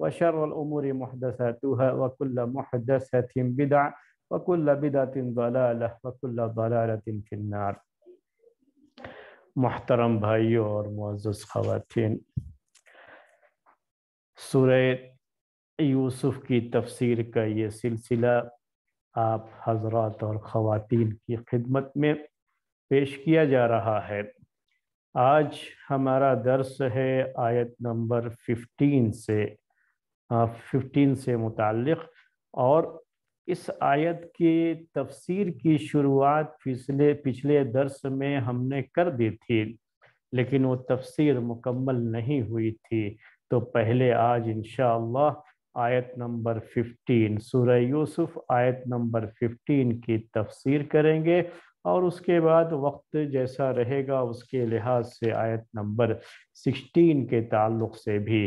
وشر الأمور محدثاتها وكل محدثة بدع وكل بدعة ضلالة وكل ضلالة في النار محترم بھائیو اور معزز خواتین سورہ یوسف کی تفسیر کا یہ سلسلہ آپ حضرات اور خواتین کی خدمت میں پیش کیا جا رہا ہے آج ہمارا درس ہے آیت نمبر 15 سے फिफ्टीन हाँ, से मुतक़ और इस आयत की तफसीर की शुरुआत पिछले पिछले दर्स में हमने कर दी थी लेकिन वो तफसीर मुकम्मल नहीं हुई थी तो पहले आज इन आयत नंबर 15 सूर्य यूसुफ आयत नंबर 15 की तफसीर करेंगे और उसके बाद वक्त जैसा रहेगा उसके लिहाज से आयत नंबर 16 के ताल्लुक से भी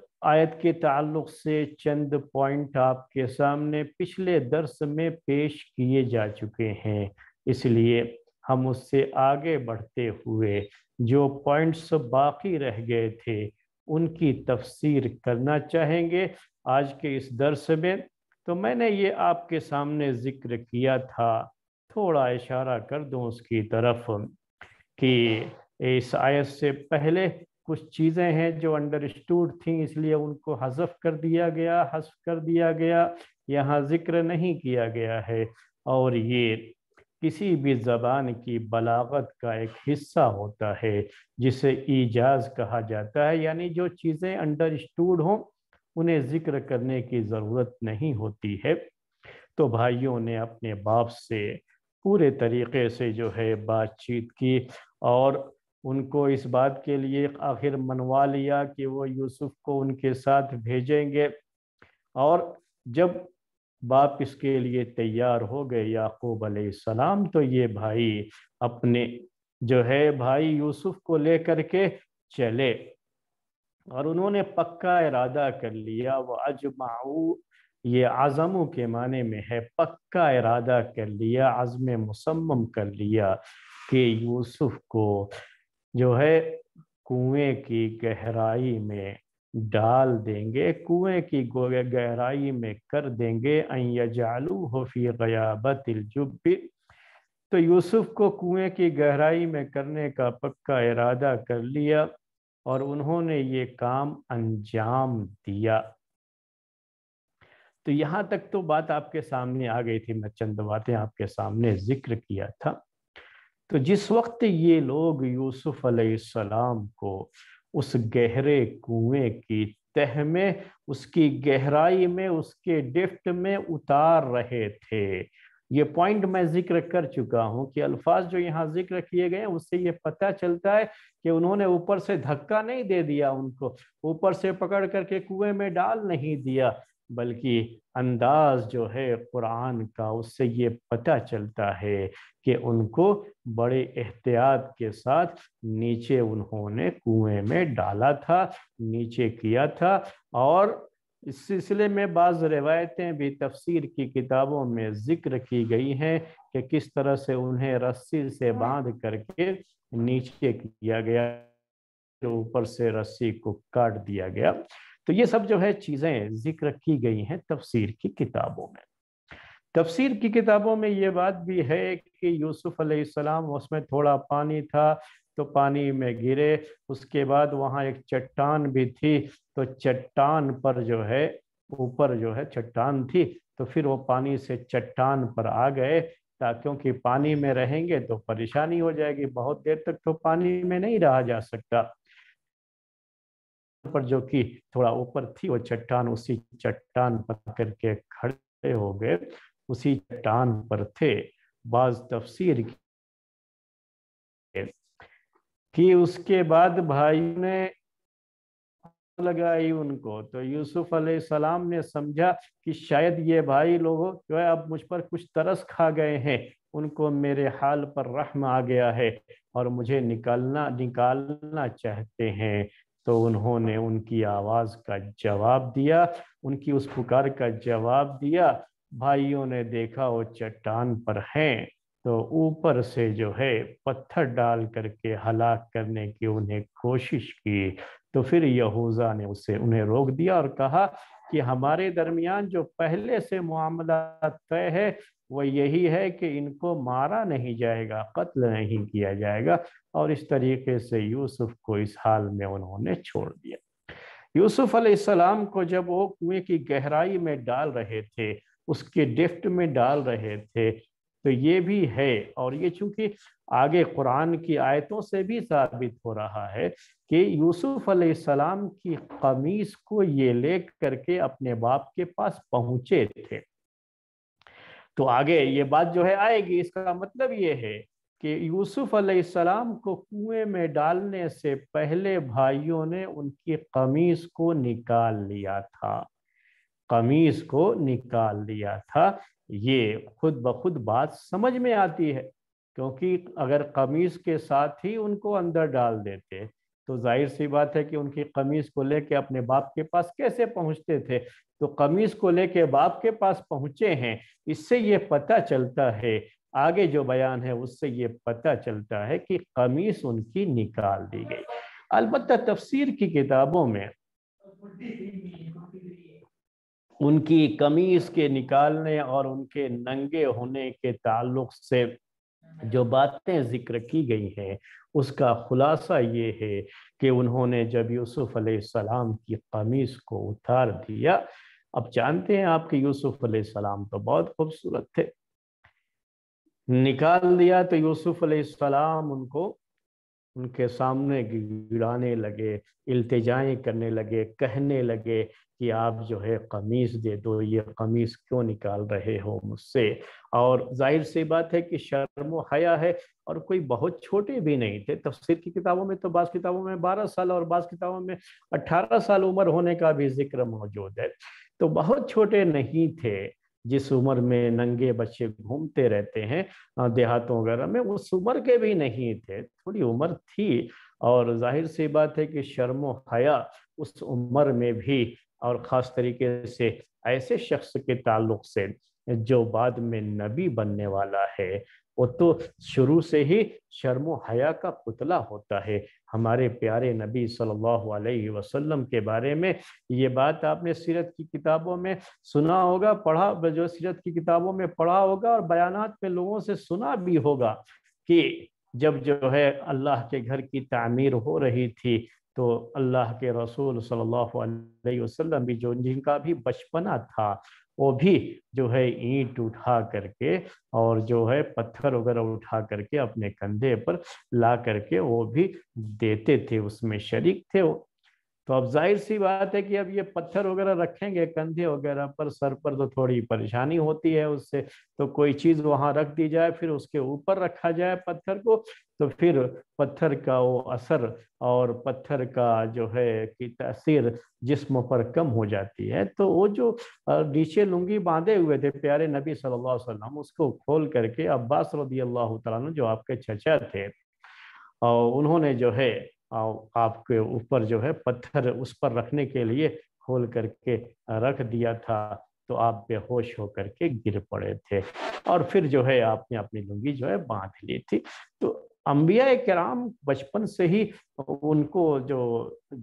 आयत के ताल्लुक से चंद पॉइंट आपके सामने पिछले दर्स में पेश किए जा चुके हैं इसलिए हम उससे आगे बढ़ते हुए जो पॉइंट्स बाकी रह गए थे उनकी तफसीर करना चाहेंगे आज के इस दर्स में तो मैंने ये आपके सामने ज़िक्र किया था थोड़ा इशारा कर दूँ उसकी तरफ कि इस आयत से पहले कुछ चीज़ें हैं जो अंडरस्टूड थी इसलिए उनको हजफ कर दिया गया हसफ कर दिया गया यहाँ जिक्र नहीं किया गया है और ये किसी भी ज़बान की बलागत का एक हिस्सा होता है जिसे ईजाज कहा जाता है यानी जो चीज़ें अंडरस्टूड हों उन्हें ज़िक्र करने की ज़रूरत नहीं होती है तो भाइयों ने अपने बाप से पूरे तरीके से जो है बातचीत की और उनको इस बात के लिए आखिर मनवा लिया कि वो यूसुफ को उनके साथ भेजेंगे और जब बाप इसके लिए तैयार हो गए याकूब सलाम तो ये भाई अपने जो है भाई यूसुफ को लेकर के चले और उन्होंने पक्का इरादा कर लिया वह अजमाऊ ये आज़मों के माने में है पक्का इरादा कर लिया आज़म मुसम्म कर लिया कि यूसुफ को जो है कुएं की गहराई में डाल देंगे कुएं की गहराई में कर देंगे अजालू हफी गयाबत जुब्बी तो यूसुफ को कुएं की गहराई में करने का पक्का इरादा कर लिया और उन्होंने ये काम अंजाम दिया तो यहाँ तक तो बात आपके सामने आ गई थी मैं चंद बातें आपके सामने जिक्र किया था तो जिस वक्त ये लोग यूसुफ अलैहिस्सलाम को उस गहरे कुएं की तह में उसकी गहराई में उसके डिफ्ट में उतार रहे थे ये पॉइंट मैं जिक्र कर चुका हूँ कि अल्फाज जो यहाँ जिक्र किए गए हैं उससे ये पता चलता है कि उन्होंने ऊपर से धक्का नहीं दे दिया उनको ऊपर से पकड़ करके कुएं में डाल नहीं दिया बल्कि अंदाज जो है कुरान का उससे ये पता चलता है कि उनको बड़े एहतियात के साथ नीचे उन्होंने कुएं में डाला था नीचे किया था और इस सिलसिले में बाज़ रिवायतें भी तफसीर की किताबों में ज़िक्र की गई हैं कि किस तरह से उन्हें रस्सी से हाँ। बांध करके नीचे किया गया ऊपर से रस्सी को काट दिया गया तो ये सब जो है चीज़ें जिक्र की गई हैं तफसीर की किताबों में तफसीर की किताबों में ये बात भी है कि यूसुफ अलैहिस्सलाम उसमें थोड़ा पानी था तो पानी में गिरे उसके बाद वहाँ एक चट्टान भी थी तो चट्टान पर जो है ऊपर जो है चट्टान थी तो फिर वो पानी से चट्टान पर आ गए क्योंकि पानी में रहेंगे तो परेशानी हो जाएगी बहुत देर तक तो पानी में नहीं रहा जा सकता पर जो कि थोड़ा ऊपर थी वो चट्टान उसी चट्टान पकड़ के खड़े हो गए उसी चट्टान पर थे बाज तफसीर कि उसके बाद भाई ने लगाई उनको तो यूसुफ सलाम ने समझा कि शायद ये भाई लोगों जो है अब मुझ पर कुछ तरस खा गए हैं उनको मेरे हाल पर रहम आ गया है और मुझे निकालना निकालना चाहते हैं तो उन्होंने उनकी आवाज का जवाब दिया उनकी उस पुकार का जवाब दिया भाइयों ने देखा वो चट्टान पर हैं तो ऊपर से जो है पत्थर डाल करके हलाक करने की उन्हें कोशिश की तो फिर यहूजा ने उसे उन्हें रोक दिया और कहा कि हमारे दरमियान जो पहले से मामला तय है वह यही है कि इनको मारा नहीं जाएगा कत्ल नहीं किया जाएगा और इस तरीके से यूसुफ को इस हाल में उन्होंने छोड़ दिया यूसुफ अलैहिस्सलाम को जब वो कुएं की गहराई में डाल रहे थे उसके डेफ्ट में डाल रहे थे तो ये भी है और ये चूंकि आगे कुरान की आयतों से भी साबित हो रहा है कि यूसुफ अलैहिस्सलाम की कमीज को ये ले करके अपने बाप के पास पहुंचे थे तो आगे ये बात जो है आएगी इसका मतलब ये है कि यूसुफ अलैहिस्सलाम को कुएं में डालने से पहले भाइयों ने उनकी कमीज को निकाल लिया था कमीज को निकाल लिया था ये खुद ब खुद बात समझ में आती है क्योंकि अगर कमीज के साथ ही उनको अंदर डाल देते तो जाहिर सी बात है कि उनकी कमीज को लेके अपने बाप के पास कैसे पहुंचते थे तो कमीज को लेके बाप के पास पहुंचे हैं इससे ये पता चलता है आगे जो बयान है उससे ये पता चलता है कि कमीस उनकी निकाल दी गई अलबत् तफसीर की किताबों में उनकी कमीज के निकालने और उनके नंगे होने के ताल्लुक से जो बातें जिक्र की गई हैं उसका खुलासा ये है कि उन्होंने जब यूसुफ सलाम की कमीज को उतार दिया अब जानते हैं आप कि यूसुफ सलाम तो बहुत खूबसूरत थे निकाल दिया तो यूसुफ अलैहिस्सलाम उनको उनके सामने गिड़ाने लगे इल्तिजाएं करने लगे कहने लगे कि आप जो है कमीज़ दे दो ये कमीज़ क्यों निकाल रहे हो मुझसे और जाहिर सी बात है कि शर्म हया है और कोई बहुत छोटे भी नहीं थे तफसीर की किताबों में तो बास किताबों में बारह साल और बास किताबों में अट्ठारह साल उम्र होने का भी जिक्र मौजूद है तो बहुत छोटे नहीं थे जिस उम्र में नंगे बच्चे घूमते रहते हैं देहातों वगैरह में उस उम्र के भी नहीं थे थोड़ी उम्र थी और जाहिर सी बात है कि शर्म हया उस उम्र में भी और ख़ास तरीके से ऐसे शख्स के ताल्लुक से जो बाद में नबी बनने वाला है वो तो शुरू से ही शर्म हया का पुतला होता है हमारे प्यारे नबी सल्लल्लाहु अलैहि वसल्लम के बारे में ये बात आपने सीरत की किताबों में सुना होगा पढ़ा जो सीरत की किताबों में पढ़ा होगा और बयानात में लोगों से सुना भी होगा कि जब जो है अल्लाह के घर की तामीर हो रही थी तो अल्लाह के रसूल सल्लल्लाहु अलैहि वसल्लम भी जो जिनका भी बचपना था वो भी जो है ईंट उठा करके और जो है पत्थर वगैरह उठा करके अपने कंधे पर ला करके वो भी देते थे उसमें शरीक थे वो तो अब जाहिर सी बात है कि अब ये पत्थर वगैरह रखेंगे कंधे वगैरह पर सर पर तो थोड़ी परेशानी होती है उससे तो कोई चीज वहां रख दी जाए फिर उसके ऊपर रखा जाए पत्थर को तो फिर पत्थर का वो असर और पत्थर का जो है कि तसर जिस्म पर कम हो जाती है तो वो जो नीचे लुंगी बांधे हुए थे प्यारे नबी सल्लल्लाहु अलैहि वसल्लम उसको खोल करके अब्बास रदी अल्लाह जो आपके चचा थे और उन्होंने जो है आपके ऊपर जो है पत्थर उस पर रखने के लिए खोल करके रख दिया था तो आप बेहोश होकर के गिर पड़े थे और फिर जो है आपने अपनी लुंगी जो है बांध ली थी तो अम्बिया कराम बचपन से ही उनको जो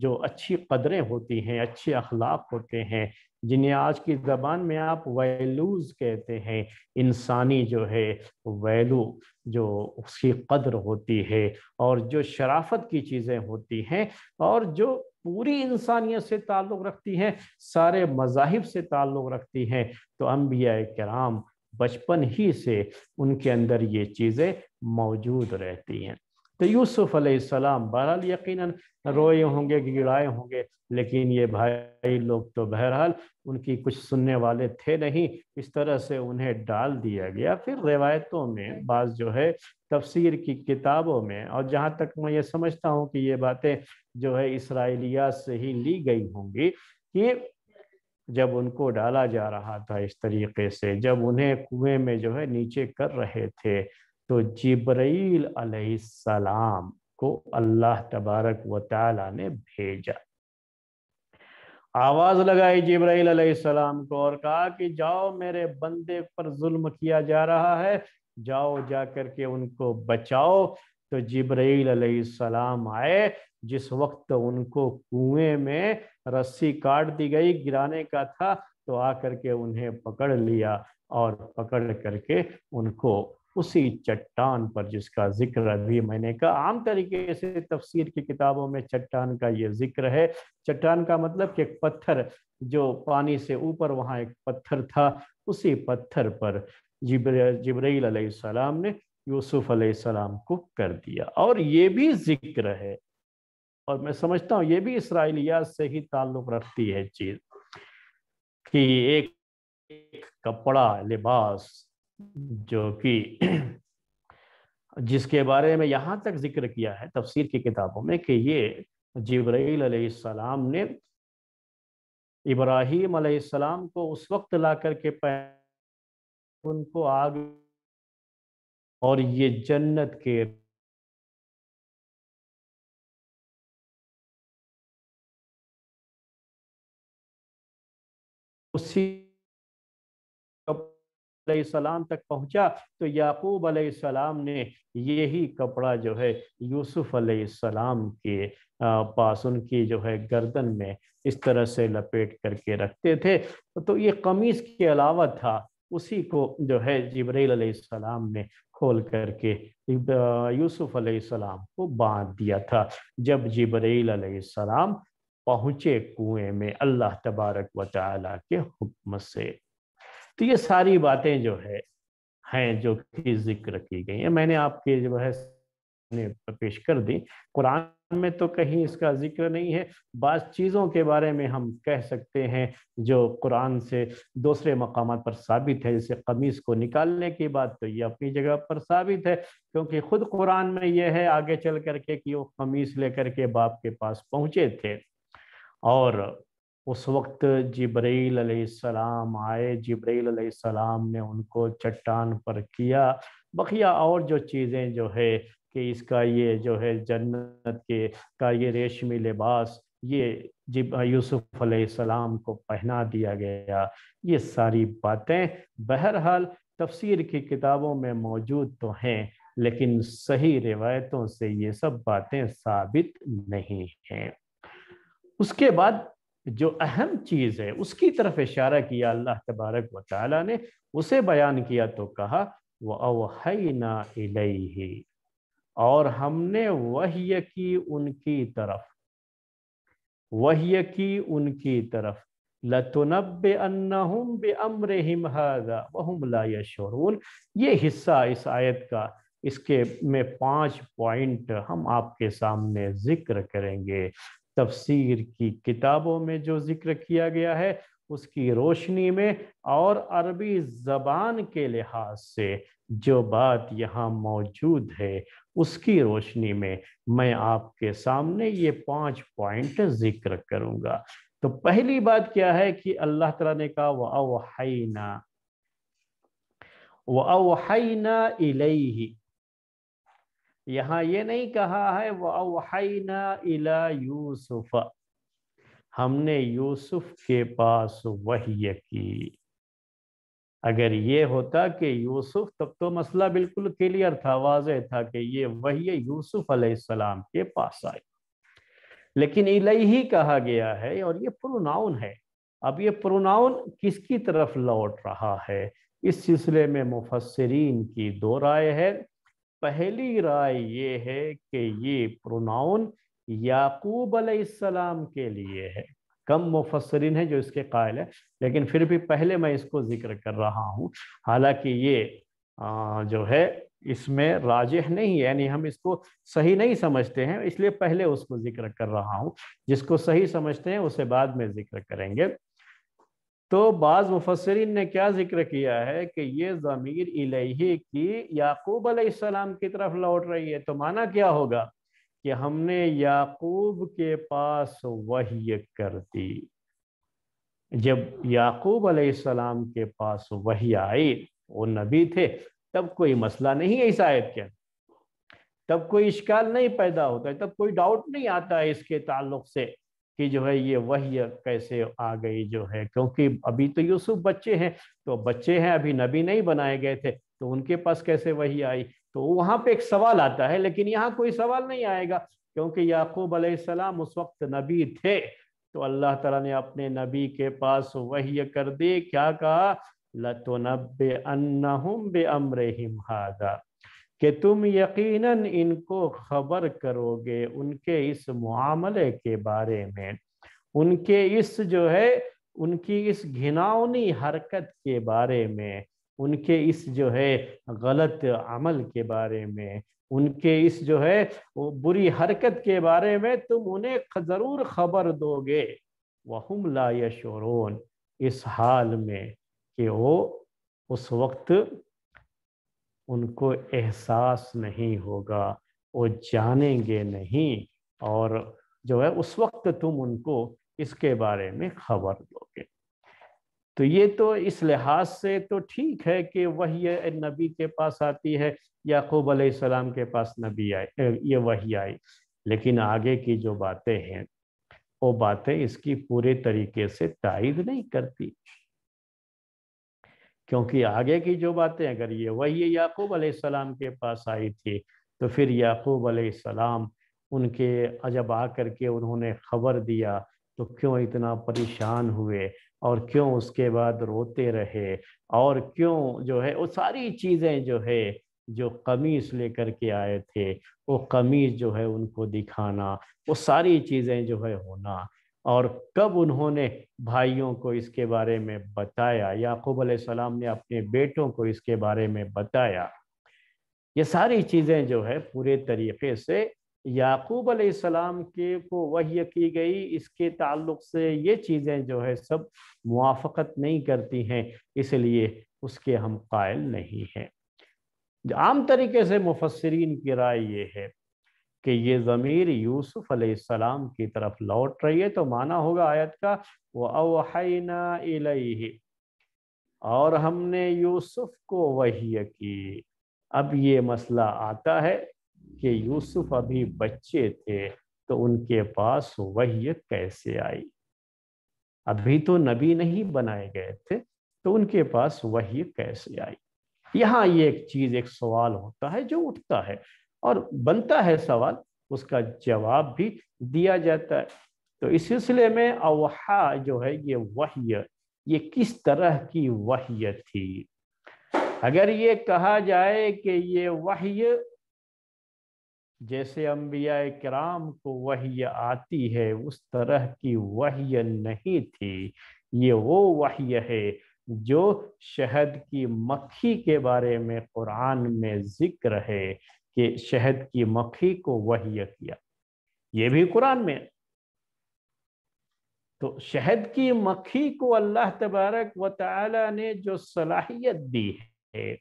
जो अच्छी कदरें होती हैं अच्छे अखलाक होते हैं जिन्हें आज की जबान में आप वैल्यूज कहते हैं इंसानी जो है वैल्यू जो उसकी कदर होती है और जो शराफत की चीज़ें होती हैं और जो पूरी इंसानियत से ताल्लुक़ रखती हैं सारे मजाहिब से ताल्लुक़ रखती हैं तो अम्बिया कराम बचपन ही से उनके अंदर ये चीज़ें मौजूद रहती हैं तो यूसुफ अलैहिस्सलाम बहरहाल यकीनन रोए होंगे गिड़ाए होंगे लेकिन ये भाई लोग तो बहरहाल उनकी कुछ सुनने वाले थे नहीं इस तरह से उन्हें डाल दिया गया फिर रिवायतों में बाज जो है तफसीर की किताबों में और जहाँ तक मैं ये समझता हूँ कि ये बातें जो है इसराइलिया से ही ली गई होंगी कि जब उनको डाला जा रहा था इस तरीके से जब उन्हें कुएं में जो है नीचे कर रहे थे तो जिब्रैल सलाम को अल्लाह तबारक व ताला ने भेजा आवाज लगाई जबराइल सलाम को और कहा कि जाओ मेरे बंदे पर जुल्म किया जा रहा है जाओ जा करके उनको बचाओ तो जबराइल सलाम आए जिस वक्त उनको कुएं में रस्सी काट दी गई गिराने का था तो आकर के उन्हें पकड़ लिया और पकड़ करके उनको उसी चट्टान पर जिसका जिक्र अभी मैंने कहा आम तरीके से तफसीर की किताबों में चट्टान का ये जिक्र है चट्टान का मतलब कि एक पत्थर जो पानी से ऊपर वहाँ एक पत्थर था उसी पत्थर पर जिब्र जबरील सलाम ने यूसुफ सलाम को कर दिया और ये भी जिक्र है और मैं समझता हूँ ये भी इसराइलिया से ही ताल्लुक़ रखती है चीज़ कि एक, एक कपड़ा लिबास जो कि जिसके बारे में यहाँ तक जिक्र किया है तफसीर की किताबों में कि ये जबरील ने इब्राहिम सलाम को उस वक्त ला करके उनको आग और ये जन्नत के उसी सलाम तक पहुंचा तो याकूब सलाम ने यही कपड़ा जो है यूसुफ सलाम के पास उनकी जो है गर्दन में इस तरह से लपेट करके रखते थे तो ये कमीज के अलावा था उसी को जो है जबरील सलाम ने खोल करके यूसुफ सलाम को बांध दिया था जब जबरील सलाम पहुंचे कुएं में अल्लाह तबारक व ताला के हुक्म से तो ये सारी बातें जो है हैं जो कि जिक्र की गई हैं मैंने आपके जो है पेश कर दी कुरान में तो कहीं इसका जिक्र नहीं है बाज़ चीज़ों के बारे में हम कह सकते हैं जो कुरान से दूसरे मकाम पर साबित है जैसे कमीज़ को निकालने की बात तो ये अपनी जगह पर साबित है क्योंकि खुद कुरान में यह है आगे चल करके कि वो कमीज़ लेकर के बाप के पास पहुँचे थे और उस वक्त जबरील अलैहिस्सलाम आए जबरील अलैहिस्सलाम ने उनको चट्टान पर किया बखिया और जो चीज़ें जो है कि इसका ये जो है जन्नत के का ये रेशमी लिबास ये जब यूसुफ अलैहिस्सलाम को पहना दिया गया ये सारी बातें बहरहाल तफसीर की किताबों में मौजूद तो हैं लेकिन सही रिवायतों से ये सब बातें साबित नहीं हैं उसके बाद जो अहम चीज़ है उसकी तरफ इशारा किया अल्लाह तबारक व ताली ने उसे बयान किया तो कहा वह अवहना इलही और हमने वही की उनकी तरफ वही की उनकी तरफ लतुनब अन्नहुम बमर हिमहदा वहम ला यशोरून ये हिस्सा इस आयत का इसके में पांच पॉइंट हम आपके सामने जिक्र करेंगे तफसीर की किताबों में जो जिक्र किया गया है उसकी रोशनी में और अरबी जबान के लिहाज से जो बात यहाँ मौजूद है उसकी रोशनी में मैं आपके सामने ये पांच पॉइंट जिक्र करूँगा तो पहली बात क्या है कि अल्लाह तला ने कहा वह अवहना वह अवहना इलेही यहाँ ये नहीं कहा है वाहना इला यूसुफ हमने यूसुफ के पास वही की अगर ये होता कि यूसुफ तब तो मसला बिल्कुल क्लियर था वाज था कि ये वही यूसुफ अलैहिस्सलाम के पास आए लेकिन ही कहा गया है और ये प्रोनाउन है अब ये प्रोनाउन किसकी तरफ लौट रहा है इस सिलसिले में मुफसरीन की दो राय है पहली राय ये है कि ये प्रोनाउन याकूब अलैहिस्सलाम के लिए है कम मुफसरिन है जो इसके कायल है लेकिन फिर भी पहले मैं इसको जिक्र कर रहा हूँ हालांकि ये आ, जो है इसमें राजह नहीं है यानी हम इसको सही नहीं समझते हैं इसलिए पहले उसको जिक्र कर रहा हूँ जिसको सही समझते हैं उसे बाद में जिक्र करेंगे तो बाज़ मुफसरिन ने क्या जिक्र किया है कि ये ज़मीर इलेही की याकूब अलैहिस्सलाम की तरफ लौट रही है तो माना क्या होगा कि हमने याकूब के पास वही कर दी जब याकूब अलैहिस्सलाम के पास वही आई वो नबी थे तब कोई मसला नहीं है इस आयत के तब कोई इश्काल नहीं पैदा होता है तब कोई डाउट नहीं आता है इसके ताल्लुक से कि जो है ये वही कैसे आ गई जो है क्योंकि अभी तो यूसुफ बच्चे हैं तो बच्चे हैं अभी नबी नहीं बनाए गए थे तो उनके पास कैसे वही आई तो वहाँ पे एक सवाल आता है लेकिन यहाँ कोई सवाल नहीं आएगा क्योंकि याकूब अलैहिस्सलाम उस वक्त नबी थे तो अल्लाह ताला ने अपने नबी के पास वही कर दी क्या कहा लतुनब अन्नहुम बे अमरहिम हादा कि तुम यकीनन इनको खबर करोगे उनके इस मामले के बारे में उनके इस जो है उनकी इस घिनावनी हरकत के बारे में उनके इस जो है गलत अमल के बारे में उनके इस जो है बुरी हरकत के बारे में तुम उन्हें ज़रूर खबर दोगे वहम ला यशोरोन इस हाल में कि वो उस वक्त उनको एहसास नहीं होगा वो जानेंगे नहीं और जो है उस वक्त तुम उनको इसके बारे में खबर दोगे तो ये तो इस लिहाज से तो ठीक है कि वही नबी के पास आती है याकूब सलाम के पास नबी आई ये वही आई लेकिन आगे की जो बातें हैं वो बातें इसकी पूरे तरीके से तायद नहीं करती क्योंकि आगे की जो बातें अगर ये वही याकूब सलाम के पास आई थी तो फिर याकूब सलाम उनके अजब आ के उन्होंने खबर दिया तो क्यों इतना परेशान हुए और क्यों उसके बाद रोते रहे और क्यों जो है वो सारी चीज़ें जो है जो कमीज़ लेकर के आए थे वो कमीज़ जो है उनको दिखाना वो सारी चीज़ें जो है होना और कब उन्होंने भाइयों को इसके बारे में बताया याकूब सलाम ने अपने बेटों को इसके बारे में बताया ये सारी चीज़ें जो है पूरे तरीके से याकूब सलाम के को वही की गई इसके ताल्लुक से ये चीज़ें जो है सब मुआफ़त नहीं करती हैं इसलिए उसके हम कायल नहीं हैं आम तरीके से मुफसरीन की राय ये है कि ये ज़मीर यूसुफ अलैहिस्सलाम की तरफ लौट रही है तो माना होगा आयत का वहना इलैहि और हमने यूसुफ को वही की अब ये मसला आता है कि यूसुफ अभी बच्चे थे तो उनके पास वही कैसे आई अभी तो नबी नहीं बनाए गए थे तो उनके पास वही कैसे आई यहाँ ये एक चीज एक सवाल होता है जो उठता है और बनता है सवाल उसका जवाब भी दिया जाता है तो इस सिलसिले में अवहा जो है ये वहियत ये किस तरह की वहियत थी अगर ये कहा जाए कि ये वह्य जैसे अम्बिया कराम को वही आती है उस तरह की वही नहीं थी ये वो वही है जो शहद की मक्खी के बारे में कुरान में जिक्र है कि शहद की मक्खी को वही किया ये भी कुरान में तो शहद की मक्खी को अल्लाह तबारक व ताला ने जो सलाहियत दी है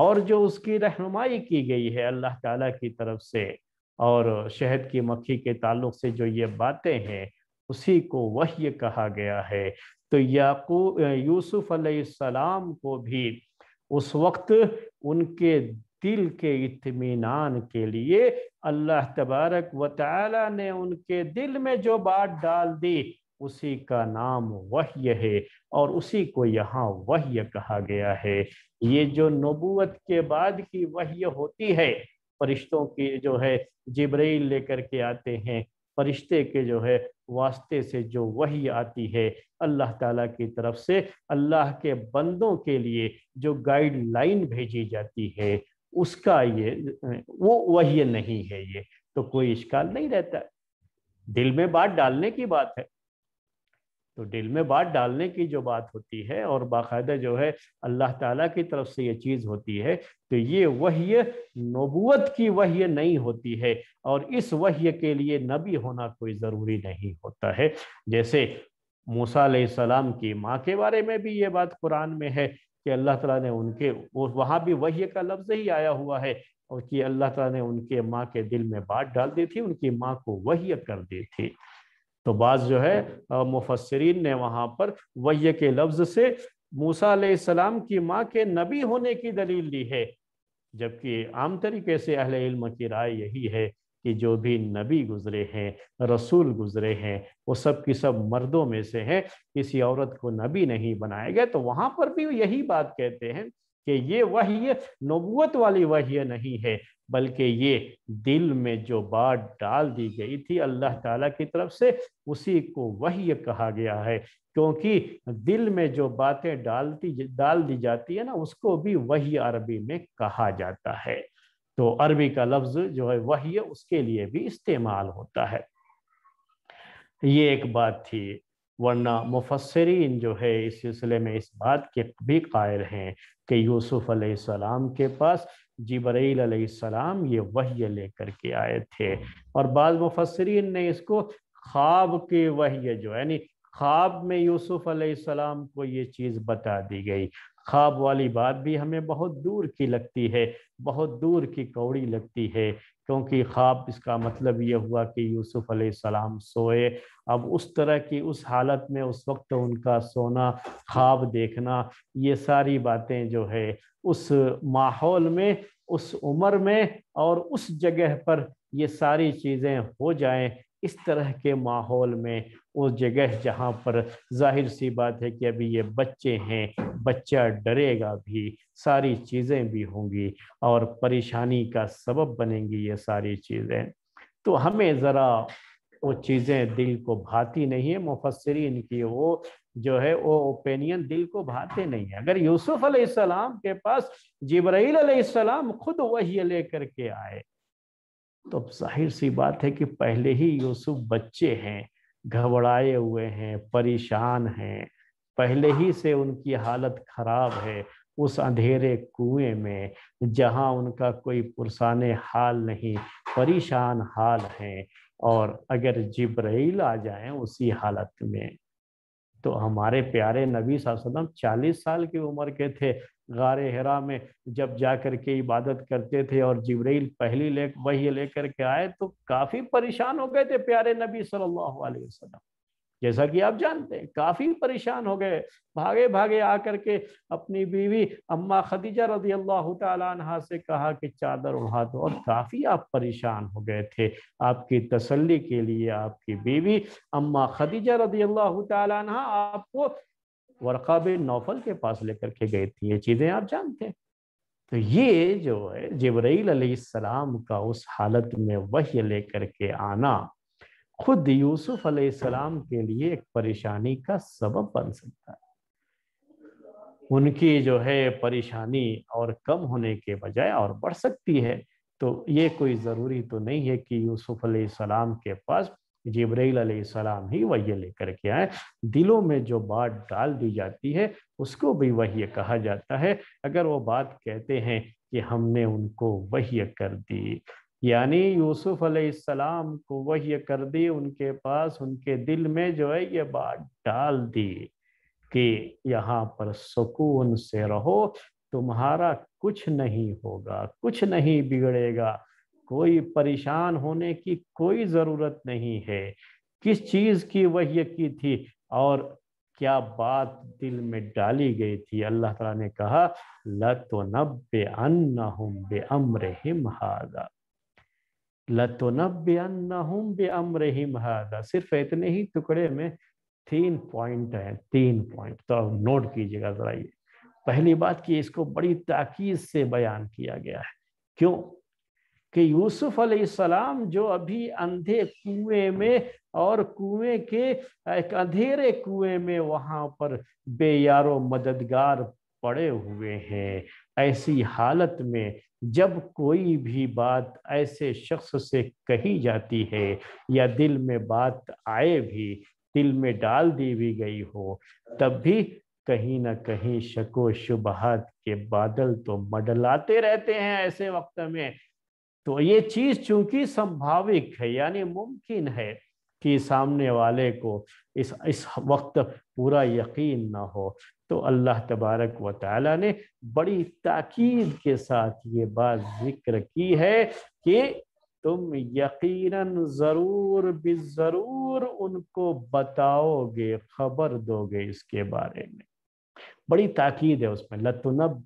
और जो उसकी रहनुमाई की गई है अल्लाह ताला की तरफ से और शहद की मक्खी के ताल्लुक से जो ये बातें हैं उसी को वही कहा गया है तो याकू यूसुफ सलाम को भी उस वक्त उनके दिल के इतमान के लिए अल्लाह तबारक व ने उनके दिल में जो बात डाल दी उसी का नाम वह्य है और उसी को यहाँ वह्य कहा गया है ये जो नबूत के बाद की वह्य होती है फरिश्तों की जो है जिब्रैल लेकर के आते हैं फरिश्ते के जो है वास्ते से जो वही आती है अल्लाह ताला की तरफ से अल्लाह के बंदों के लिए जो गाइडलाइन भेजी जाती है उसका ये वो वही नहीं है ये तो कोई इश्काल नहीं रहता दिल में बात डालने की बात है तो दिल में बात डालने की जो बात होती है और बाकायदा जो है अल्लाह ताला की तरफ से ये चीज़ होती है तो ये वही नबूत की वही नहीं होती है और इस वही के लिए नबी होना कोई ज़रूरी नहीं होता है जैसे मूसा सलाम की माँ के बारे में भी ये बात कुरान में है कि अल्लाह ताला ने उनके वो वहाँ भी वही का लफ्ज़ ही आया हुआ है और कि अल्लाह ताला ने उनके माँ के दिल में बात डाल दी थी उनकी माँ को वही कर दी थी तो बात जो है मुफसरीन ने वहाँ पर वही के लफ्ज़ से मूसा सलाम की माँ के नबी होने की दलील ली है जबकि आम तरीके से अहिल की राय यही है कि जो भी नबी गुजरे हैं रसूल गुजरे हैं वो सब की सब मर्दों में से हैं किसी औरत को नबी नहीं बनाए गए तो वहाँ पर भी यही बात कहते हैं कि ये वही नबूत वाली वही नहीं है बल्कि ये दिल में जो बात डाल दी गई थी अल्लाह ताला की तरफ से उसी को वही कहा गया है क्योंकि दिल में जो बातें डालती डाल दी जाती है ना उसको भी वही अरबी में कहा जाता है तो अरबी का लफ्ज जो है वही उसके लिए भी इस्तेमाल होता है ये एक बात थी वरना मुफसरीन जो है इस सिलसिले में इस बात के भी कायल हैं कि यूसुफ अलैहिस्सलाम के पास जबरील अलैहिस्सलाम ये वही लेकर के आए थे और बाद मुफसरीन ने इसको ख्वाब के वही जो यानी ख्वाब में यूसुफ अलैहिस्सलाम को ये चीज़ बता दी गई ख्वाब वाली बात भी हमें बहुत दूर की लगती है बहुत दूर की कौड़ी लगती है क्योंकि ख्वाब इसका मतलब यह हुआ कि यूसुफ सलाम सोए अब उस तरह की उस हालत में उस वक्त उनका सोना ख्वाब देखना ये सारी बातें जो है उस माहौल में उस उम्र में और उस जगह पर ये सारी चीज़ें हो जाएं इस तरह के माहौल में उस जगह जहाँ पर जाहिर सी बात है कि अभी ये बच्चे हैं बच्चा डरेगा भी सारी चीज़ें भी होंगी और परेशानी का सबब बनेंगी ये सारी चीज़ें तो हमें ज़रा वो चीज़ें दिल को भाती नहीं है मुफसरीन की वो जो है वो ओपिनियन दिल को भाते नहीं है अगर यूसुफ अलैहिस्सलाम के पास जबराइल अलैहिस्सलाम खुद वही लेकर के आए तो अब जाहिर सी बात है कि पहले ही यूसुफ बच्चे हैं घबराए हुए हैं परेशान हैं पहले ही से उनकी हालत खराब है उस अंधेरे कुएं में जहां उनका कोई पुरसान हाल नहीं परेशान हाल हैं और अगर जिब्राइल आ जाए उसी हालत में तो हमारे प्यारे नबी वसल्लम 40 साल की उम्र के थे गार हरा में जब जा कर के इबादत करते थे और जबरील पहली ले वही लेकर के आए तो काफ़ी परेशान हो गए थे प्यारे नबी सल्लल्लाहु अलैहि वसल्लम जैसा कि आप जानते हैं काफ़ी परेशान हो गए भागे भागे आकर के अपनी बीवी अम्मा खदीजा रजी अल्लाह तहा से कहा कि चादर उड़ा दो और काफ़ी आप परेशान हो गए थे आपकी तसल्ली के लिए आपकी बीवी अम्मा खदीजा रजी अल्लाह तहा आपको वरका बिन नौफल के पास लेकर के गए थे ये चीज़ें आप जानते हैं तो ये जो है जबरील का उस हालत में वही लेकर के आना खुद यूसुफ अलैहिस्सलाम के लिए एक परेशानी का सबब बन सकता है उनकी जो है परेशानी और कम होने के बजाय और बढ़ सकती है तो ये कोई ज़रूरी तो नहीं है कि यूसुफ अलैहिस्सलाम के पास जिब्रैल सलाम ही वही लेकर के आए दिलों में जो बात डाल दी जाती है उसको भी वही कहा जाता है अगर वो बात कहते हैं कि हमने उनको वही कर दी यानी यूसुफ अलैहिस्सलाम को वही कर दी उनके पास उनके दिल में जो है ये बात डाल दी कि यहाँ पर सुकून से रहो तुम्हारा कुछ नहीं होगा कुछ नहीं बिगड़ेगा कोई परेशान होने की कोई ज़रूरत नहीं है किस चीज़ की वह की थी और क्या बात दिल में डाली गई थी अल्लाह ताला ने कहा लतो नब्बे अन्नहुम बे हिम हादा लतो नब्बे अन्नहुम बे हिम हादा सिर्फ इतने ही टुकड़े में तीन पॉइंट हैं तीन पॉइंट तो अब नोट कीजिएगा ज़रा ये पहली बात कि इसको बड़ी ताकीद से बयान किया गया है क्यों कि यूसुफ अलैहिस्सलाम जो अभी अंधे कुएं में और कुएं के एक अंधेरे कुएं में वहां पर बेयारो मददगार पड़े हुए हैं ऐसी हालत में जब कोई भी बात ऐसे शख्स से कही जाती है या दिल में बात आए भी दिल में डाल दी भी गई हो तब भी कहीं ना कहीं शको शुबहत के बादल तो मडलाते रहते हैं ऐसे वक्त में तो ये चीज चूंकि संभाविक है यानी मुमकिन है कि सामने वाले को इस इस वक्त पूरा यकीन ना हो तो अल्लाह तबारक व ताली ने बड़ी ताकीद के साथ ये बात जिक्र की है कि तुम यकीनन ज़रूर भी ज़रूर उनको बताओगे खबर दोगे इसके बारे में बड़ी ताकीद है उसमें लतुनब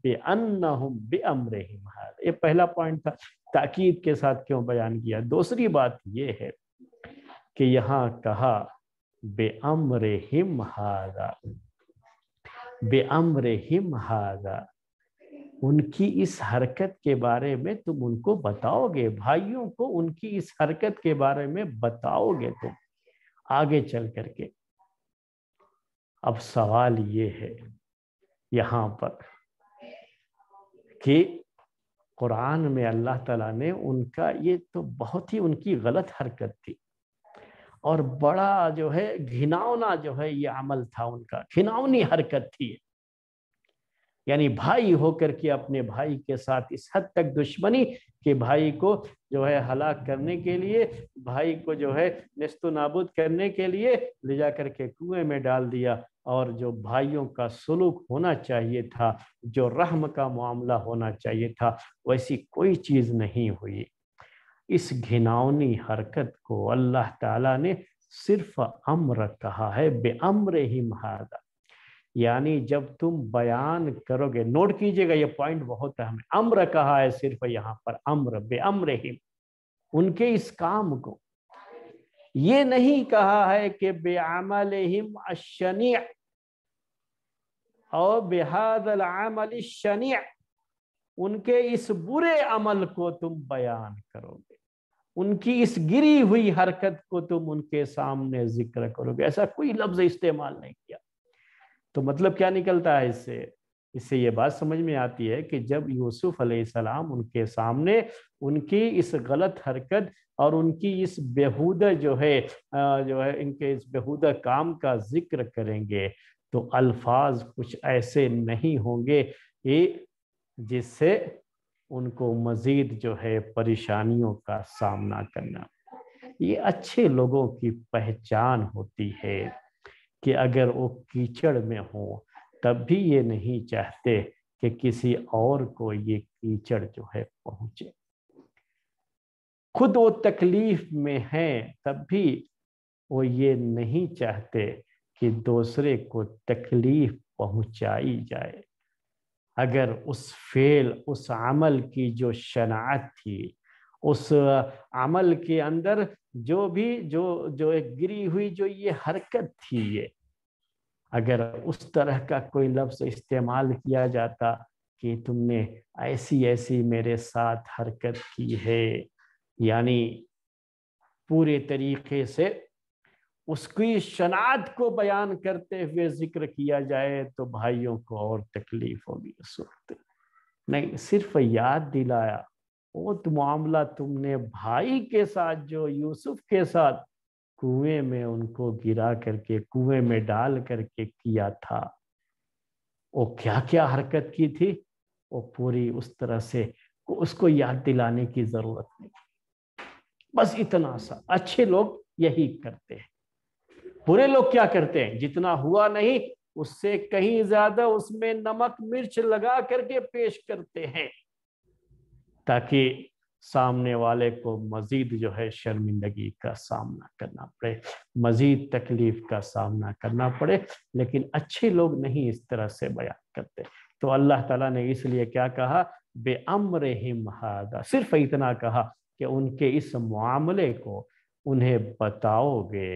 बेअमर ये पहला पॉइंट था ताकीद के साथ क्यों बयान किया दूसरी बात ये है कि यहाँ कहा अमर हिम हाजा अमर हिम हाजा उनकी इस हरकत के बारे में तुम उनको बताओगे भाइयों को उनकी इस हरकत के बारे में बताओगे तुम आगे चल करके अब सवाल ये है यहाँ पर कि कुरान में अल्लाह ताला ने उनका ये तो बहुत ही उनकी गलत हरकत थी और बड़ा जो है घिनावना जो है ये अमल था उनका घिनावनी हरकत थी यानी भाई होकर के अपने भाई के साथ इस हद तक दुश्मनी कि भाई को जो है हलाक करने के लिए भाई को जो है नस्तो नाबूद करने के लिए ले जा करके कुएं में डाल दिया और जो भाइयों का सलूक होना चाहिए था जो रहम का मामला होना चाहिए था वैसी कोई चीज़ नहीं हुई इस घिनौनी हरकत को अल्लाह ताला ने सिर्फ अम्र कहा है बेअम्र ही महादा यानी जब तुम बयान करोगे नोट कीजिएगा ये पॉइंट बहुत अहम है अम्र कहा है सिर्फ यहाँ पर अम्र बेअम्र ही उनके इस काम को ये नहीं कहा है कि बेअमल हिम अशनी और बेहद अमल शनि उनके इस बुरे अमल को तुम बयान करोगे उनकी इस गिरी हुई हरकत को तुम उनके सामने जिक्र करोगे ऐसा कोई लफ्ज इस्तेमाल नहीं किया तो मतलब क्या निकलता है इससे इससे ये बात समझ में आती है कि जब यूसुफ अलैहिस्सलाम उनके सामने उनकी इस गलत हरकत और उनकी इस बेहूदा जो है जो है इनके इस बेहूदा काम का जिक्र करेंगे तो अल्फाज कुछ ऐसे नहीं होंगे कि जिससे उनको मज़ीद जो है परेशानियों का सामना करना ये अच्छे लोगों की पहचान होती है कि अगर वो कीचड़ में हो तब भी ये नहीं चाहते कि किसी और को ये कीचड़ जो है पहुंचे खुद वो तकलीफ में है तब भी वो ये नहीं चाहते कि दूसरे को तकलीफ पहुंचाई जाए अगर उस फेल उस अमल की जो शनात थी उस अमल के अंदर जो भी जो जो एक गिरी हुई जो ये हरकत थी ये अगर उस तरह का कोई लफ्ज़ इस्तेमाल किया जाता कि तुमने ऐसी ऐसी मेरे साथ हरकत की है यानी पूरे तरीके से उसकी शनात को बयान करते हुए जिक्र किया जाए तो भाइयों को और तकलीफ होगी उस वक्त नहीं सिर्फ याद दिलाया वो तो मामला तुमने भाई के साथ जो यूसुफ के साथ कुएं में उनको गिरा करके कुएं में डाल करके किया था वो क्या क्या हरकत की थी वो पूरी उस तरह से उसको याद दिलाने की जरूरत नहीं बस इतना सा अच्छे लोग यही करते हैं बुरे लोग क्या करते हैं जितना हुआ नहीं उससे कहीं ज्यादा उसमें नमक मिर्च लगा करके पेश करते हैं ताकि सामने वाले को मजीद जो है शर्मिंदगी का सामना करना पड़े मजीद तकलीफ का सामना करना पड़े लेकिन अच्छे लोग नहीं इस तरह से बयान करते तो अल्लाह ताला ने इसलिए क्या कहा बेअम्र हिमहादा सिर्फ इतना कहा कि उनके इस मामले को उन्हें बताओगे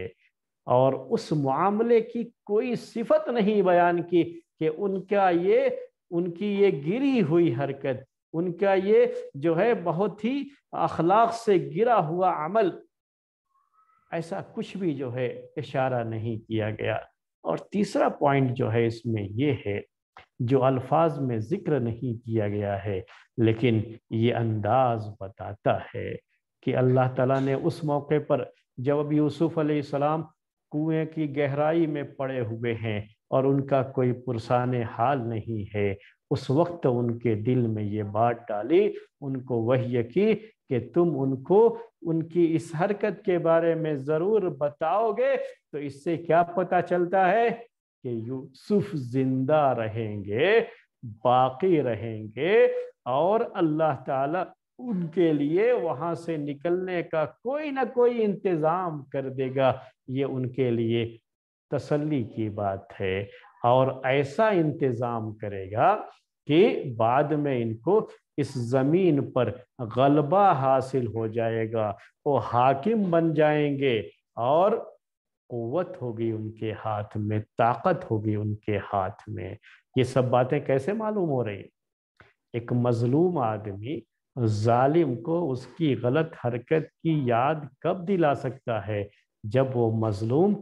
और उस मामले की कोई सिफत नहीं बयान की कि उनका ये उनकी ये गिरी हुई हरकत उनका ये जो है बहुत ही अखलाक से गिरा हुआ अमल ऐसा कुछ भी जो है इशारा नहीं किया गया और तीसरा पॉइंट जो है इसमें ये है जो अल्फाज में ज़िक्र नहीं किया गया है लेकिन ये अंदाज बताता है कि अल्लाह ताला ने उस मौके पर जब अभी यूसुफ़ अलैहिस्सलाम कुएं की गहराई में पड़े हुए हैं और उनका कोई पुरसान हाल नहीं है उस वक्त उनके दिल में ये बात डाली उनको वही की कि तुम उनको उनकी इस हरकत के बारे में ज़रूर बताओगे तो इससे क्या पता चलता है कि यूसुफ जिंदा रहेंगे बाकी रहेंगे और अल्लाह ताला उनके लिए वहां से निकलने का कोई ना कोई इंतजाम कर देगा ये उनके लिए तसल्ली की बात है और ऐसा इंतजाम करेगा कि बाद में इनको इस जमीन पर गलबा हासिल हो जाएगा वो हाकिम बन जाएंगे और क़वत होगी उनके हाथ में ताकत होगी उनके हाथ में ये सब बातें कैसे मालूम हो रही एक मजलूम आदमी जालिम को उसकी गलत हरकत की याद कब दिला सकता है जब वो मजलूम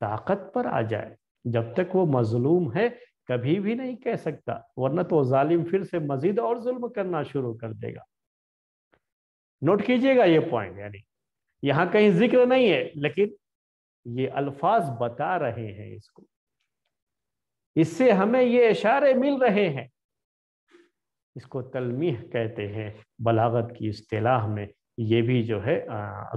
ताकत पर आ जाए जब तक वो मजलूम है कभी भी नहीं कह सकता वरना तो जालिम फिर से मजीद और जुल्म करना शुरू कर देगा नोट कीजिएगा ये पॉइंट यानी यहाँ कहीं जिक्र नहीं है लेकिन ये अल्फाज बता रहे हैं इसको इससे हमें ये इशारे मिल रहे हैं इसको तलमीह कहते हैं बलागत की अतलाह में ये भी जो है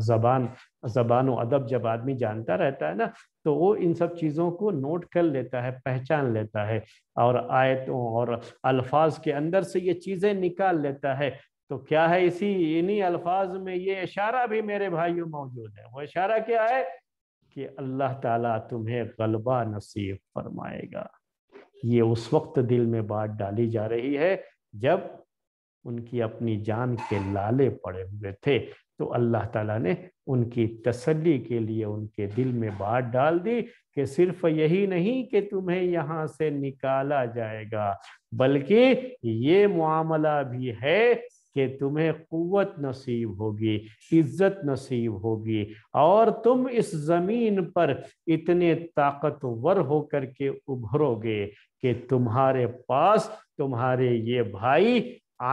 ज़बान ज़बान अदब जब आदमी जानता रहता है ना तो वो इन सब चीज़ों को नोट कर लेता है पहचान लेता है और आयतों और अल्फाज के अंदर से ये चीज़ें निकाल लेता है तो क्या है इसी इन्हीं अल्फाज में ये इशारा भी मेरे भाइयों मौजूद है वो इशारा क्या है कि अल्लाह ताला तुम्हें गलबा नसीब फरमाएगा ये उस वक्त दिल में बात डाली जा रही है जब उनकी अपनी जान के लाले पड़े हुए थे तो अल्लाह ताला ने उनकी तसल्ली के लिए उनके दिल में बात डाल दी कि सिर्फ यही नहीं कि तुम्हें यहाँ से निकाला जाएगा बल्कि ये मामला भी है कि तुम्हें कुवत नसीब होगी इज्जत नसीब होगी और तुम इस ज़मीन पर इतने ताकतवर होकर के उभरोगे कि तुम्हारे पास तुम्हारे ये भाई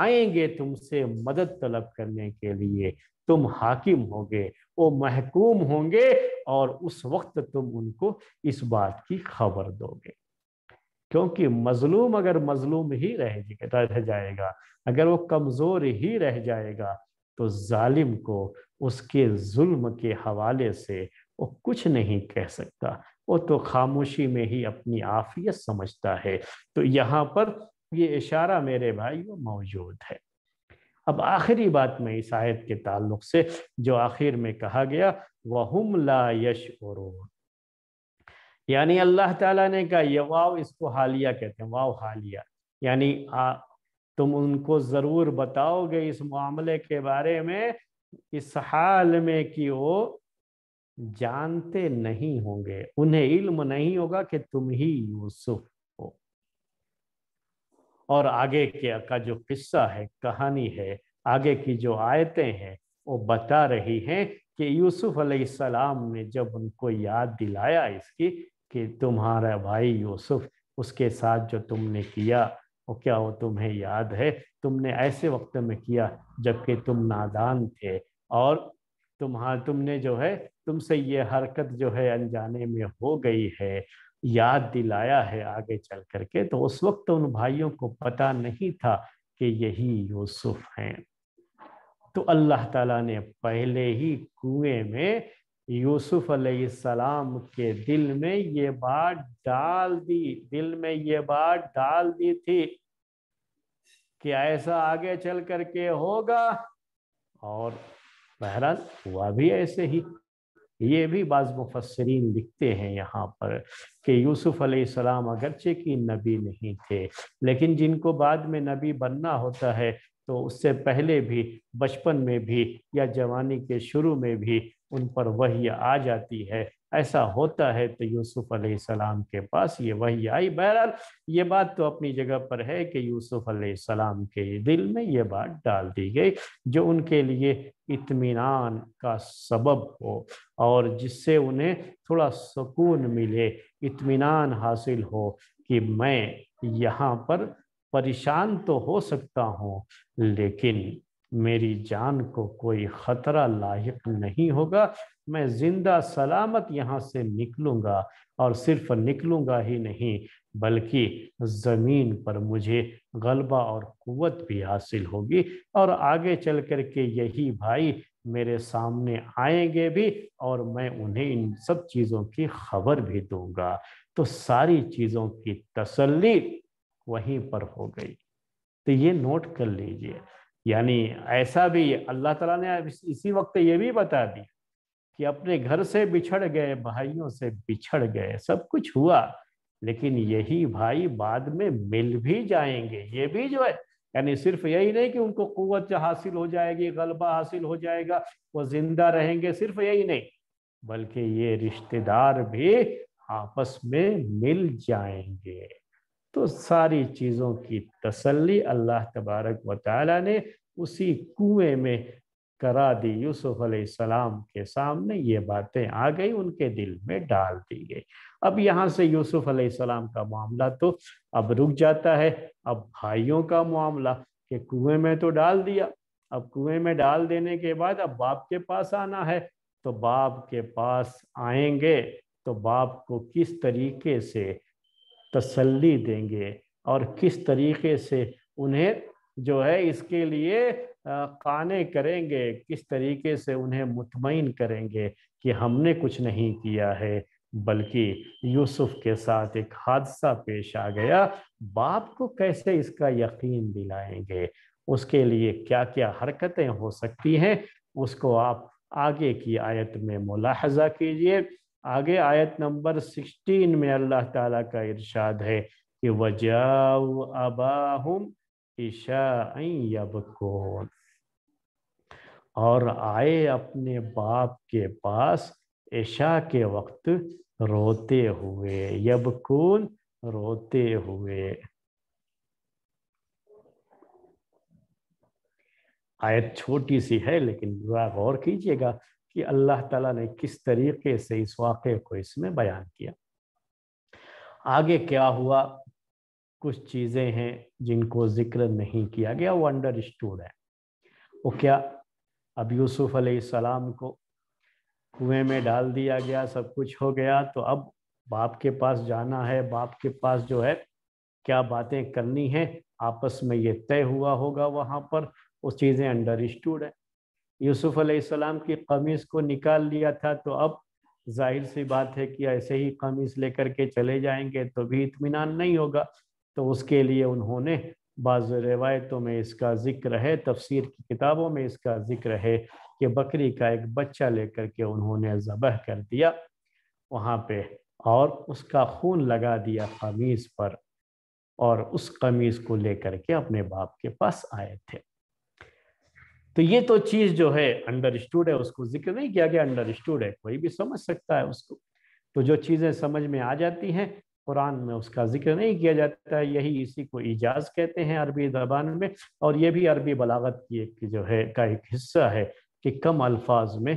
आएंगे तुमसे मदद तलब करने के लिए तुम हाकिम होगे वो महकूम होंगे और उस वक्त तुम उनको इस बात की खबर दोगे क्योंकि मजलूम अगर मजलूम ही रह रह जाएगा अगर वो कमज़ोर ही रह जाएगा तो जालिम को उसके जुल्म के हवाले से वो कुछ नहीं कह सकता वो तो खामोशी में ही अपनी आफियत समझता है तो यहाँ पर ये इशारा मेरे भाई वो मौजूद है अब आखिरी बात में इस आयत के ताल्लुक से जो आखिर में कहा गया वहम ला यश और यानी अल्लाह ताला ने कहा ये वाव इसको हालिया कहते हैं वाव हालिया यानी आ, तुम उनको ज़रूर बताओगे इस मामले के बारे में इस हाल में कि वो जानते नहीं होंगे उन्हें इल्म नहीं होगा कि तुम ही यूसुफ हो और आगे के का जो किस्सा है कहानी है आगे की जो आयतें हैं वो बता रही हैं कि यूसुफ अलैहिस्सलाम ने जब उनको याद दिलाया इसकी कि तुम्हारा भाई यूसुफ उसके साथ जो तुमने किया वो क्या वो तुम्हें याद है तुमने ऐसे वक्त में किया जबकि तुम नादान थे और तुम्हार तुमने जो है तुमसे ये हरकत जो है अनजाने में हो गई है याद दिलाया है आगे चल करके तो उस वक्त उन भाइयों को पता नहीं था कि यही यूसुफ हैं तो अल्लाह ताला ने पहले ही कुएं में यूसुफ अलैहिस्सलाम के दिल में ये बात डाल दी दिल में ये बात डाल दी थी कि ऐसा आगे चल करके होगा और बहरहाल हुआ भी ऐसे ही ये भी बाज़ मुफसरीन लिखते हैं यहाँ पर कि यूसुफ अलैहिस्सलाम अगरचे की नबी नहीं थे लेकिन जिनको बाद में नबी बनना होता है तो उससे पहले भी बचपन में भी या जवानी के शुरू में भी उन पर वही आ जाती है ऐसा होता है तो यूसुफ अलैहिस्सलाम के पास ये वही आई बहरहाल ये बात तो अपनी जगह पर है कि यूसुफ अलैहिस्सलाम के दिल में ये बात डाल दी गई जो उनके लिए इत्मीनान का सबब हो और जिससे उन्हें थोड़ा सुकून मिले इत्मीनान हासिल हो कि मैं यहाँ पर परेशान तो हो सकता हूँ लेकिन मेरी जान को कोई खतरा लायक नहीं होगा मैं जिंदा सलामत यहाँ से निकलूँगा और सिर्फ निकलूँगा ही नहीं बल्कि ज़मीन पर मुझे गलबा और क़वत भी हासिल होगी और आगे चल कर के यही भाई मेरे सामने आएंगे भी और मैं उन्हें इन सब चीज़ों की खबर भी दूंगा तो सारी चीज़ों की तसल्ली वहीं पर हो गई तो ये नोट कर लीजिए यानी ऐसा भी अल्लाह ताला ने इसी वक्त ये भी बता दिया कि अपने घर से बिछड़ गए भाइयों से बिछड़ गए सब कुछ हुआ लेकिन यही भाई बाद में मिल भी जाएंगे ये भी जो है यानी सिर्फ यही नहीं कि उनको कुत हासिल हो जाएगी गलबा हासिल हो जाएगा वो जिंदा रहेंगे सिर्फ यही नहीं बल्कि ये रिश्तेदार भी आपस में मिल जाएंगे तो सारी चीज़ों की तसल्ली अल्लाह तबारक व ने उसी कुएं में करा दी यूसुफ सलाम के सामने ये बातें आ गई उनके दिल में डाल दी गई अब यहाँ से यूसुफ सलाम का मामला तो अब रुक जाता है अब भाइयों का मामला कि कुएं में तो डाल दिया अब कुएं में डाल देने के बाद अब बाप के पास आना है तो बाप के पास आएंगे तो बाप को किस तरीके से तसल्ली देंगे और किस तरीके से उन्हें जो है इसके लिए काने करेंगे किस तरीके से उन्हें मुतमिन करेंगे कि हमने कुछ नहीं किया है बल्कि यूसुफ के साथ एक हादसा पेश आ गया बाप को कैसे इसका यकीन दिलाएंगे उसके लिए क्या क्या हरकतें हो सकती हैं उसको आप आगे की आयत में मुलाहजा कीजिए आगे आयत नंबर 16 में अल्लाह ताला का इरशाद है कि वजाऊ अबाहुम ईशाबकोन और आए अपने बाप के पास ईशा के वक्त रोते हुए यबकून रोते हुए आयत छोटी सी है लेकिन गौर कीजिएगा कि अल्लाह ताला ने किस तरीके से इस वाक़े को इसमें बयान किया आगे क्या हुआ कुछ चीज़ें हैं जिनको ज़िक्र नहीं किया गया वो अंडर स्टूड है वो क्या अब यूसुफ अलैहिस्सलाम को कुएं में डाल दिया गया सब कुछ हो गया तो अब बाप के पास जाना है बाप के पास जो है क्या बातें करनी है आपस में ये तय हुआ होगा वहाँ पर वो चीज़ें अंडर स्टूड है यूसुफ अलैहिस्सलाम की कमीज को निकाल लिया था तो अब जाहिर सी बात है कि ऐसे ही कमीज लेकर के चले जाएंगे तो भी इतमान नहीं होगा तो उसके लिए उन्होंने बाज़ रिवायतों में इसका जिक्र है तफसीर की किताबों में इसका जिक्र है कि बकरी का एक बच्चा लेकर के उन्होंने ज़बह कर दिया वहाँ पे और उसका खून लगा दिया कमीज़ पर और उस कमीज़ को लेकर के अपने बाप के पास आए थे तो ये तो चीज जो है अंडरस्टूड है उसको जिक्र नहीं किया गया अंडरस्टूड है कोई भी समझ सकता है उसको तो जो चीजें समझ में आ जाती हैं कुरान में उसका जिक्र नहीं किया जाता है यही इसी को इजाज कहते हैं अरबी जबान में और ये भी अरबी बलागत की एक जो है का एक हिस्सा है कि कम अल्फाज में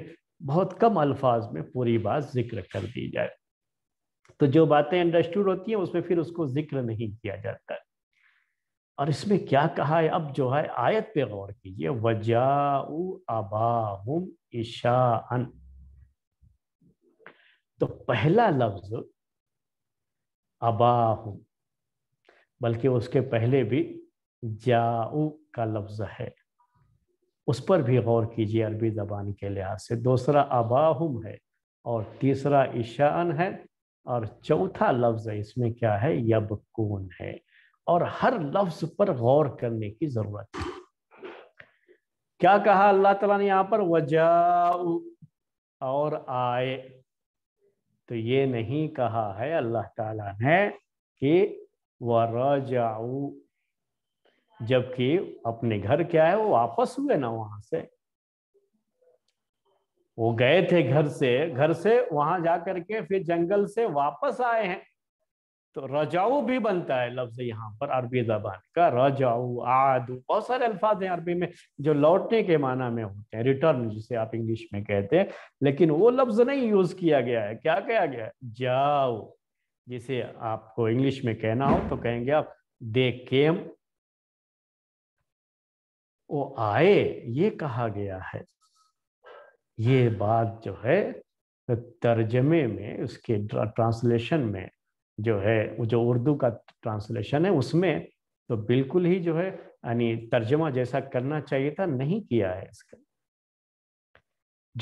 बहुत कम अल्फाज में पूरी बात जिक्र कर दी जाए तो जो बातें अंडरस्टूड होती हैं उसमें फिर उसको जिक्र नहीं किया जाता है और इसमें क्या कहा है अब जो है आयत पे गौर कीजिए वजाऊ अबाहुम अन तो पहला लफ्ज अबाहुम बल्कि उसके पहले भी जाऊ का लफ्ज है उस पर भी गौर कीजिए अरबी जबान के लिहाज से दूसरा अबाहुम है और तीसरा ईशान है और चौथा लफ्ज इसमें क्या है यबकून है और हर लफ्ज पर गौर करने की जरूरत है क्या कहा अल्लाह तला ने यहां पर वजाऊ और आए तो ये नहीं कहा है अल्लाह ताला ने कि व रजाऊ जबकि अपने घर क्या है वो वापस हुए ना वहां से वो गए थे घर से घर से वहां जाकर के फिर जंगल से वापस आए हैं तो रजाऊ भी बनता है लफ्ज यहाँ पर अरबी जबान का रजाऊ आदू बहुत सारे अल्फाज हैं अरबी में जो लौटने के माना में होते हैं रिटर्न जिसे आप इंग्लिश में कहते हैं लेकिन वो लफ्ज नहीं यूज किया गया है क्या कहा गया है जाओ जिसे आपको इंग्लिश में कहना हो तो कहेंगे आप दे केम वो आए ये कहा गया है ये बात जो है तर्जमे में उसके ट्रांसलेशन में जो है वो जो उर्दू का ट्रांसलेशन है उसमें तो बिल्कुल ही जो है यानी तर्जमा जैसा करना चाहिए था नहीं किया है इसका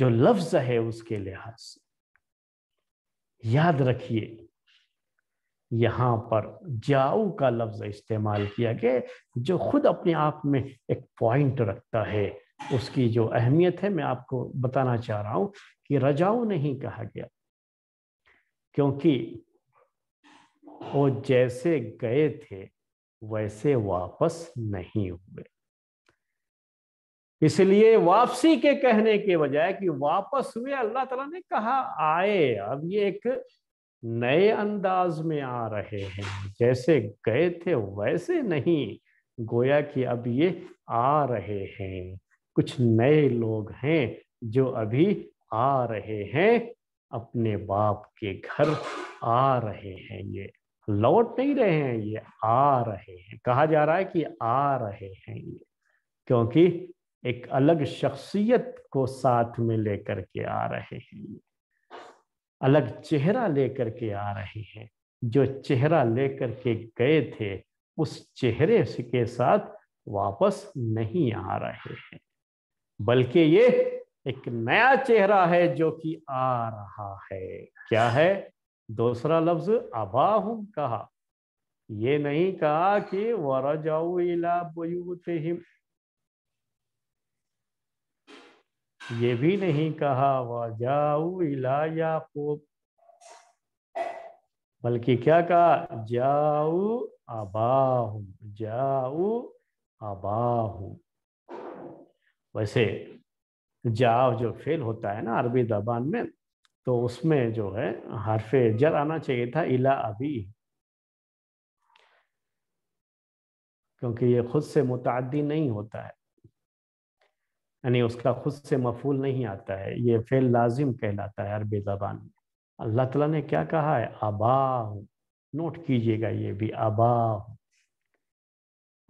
जो लफ्ज है उसके लिहाज से याद रखिए यहां पर जाऊ का लफ्ज इस्तेमाल किया गया जो खुद अपने आप में एक पॉइंट रखता है उसकी जो अहमियत है मैं आपको बताना चाह रहा हूं कि रजाऊ नहीं कहा गया क्योंकि वो जैसे गए थे वैसे वापस नहीं हुए इसलिए वापसी के कहने के बजाय कि वापस हुए अल्लाह तला ने कहा आए अब ये एक नए अंदाज में आ रहे हैं जैसे गए थे वैसे नहीं गोया कि अब ये आ रहे हैं कुछ नए लोग हैं जो अभी आ रहे हैं अपने बाप के घर आ रहे हैं ये लौट नहीं रहे हैं ये आ रहे हैं कहा जा रहा है कि आ रहे हैं ये क्योंकि एक अलग शख्सियत को साथ में लेकर के आ रहे हैं ये अलग चेहरा लेकर के आ रहे हैं जो चेहरा लेकर के गए थे उस चेहरे के साथ वापस नहीं आ रहे हैं बल्कि ये एक नया चेहरा है जो कि आ रहा है क्या है दूसरा लफ्ज अबाहुम कहा ये नहीं कहा कि वरजाऊ इला ये भी नहीं कहा जाऊ इला याकूब बल्कि क्या कहा जाऊ अबाहुम जाऊ अबाह वैसे जाव जो फेल होता है ना अरबी जबान में तो उसमें जो है हरफे जर आना चाहिए था इला अभी क्योंकि ये खुद से मुतादी नहीं होता है यानी उसका खुद से मफूल नहीं आता है ये फेल लाजिम कहलाता है अरबी ज़बान में अल्लाह तला ने क्या कहा है अबाह नोट कीजिएगा ये भी अबाह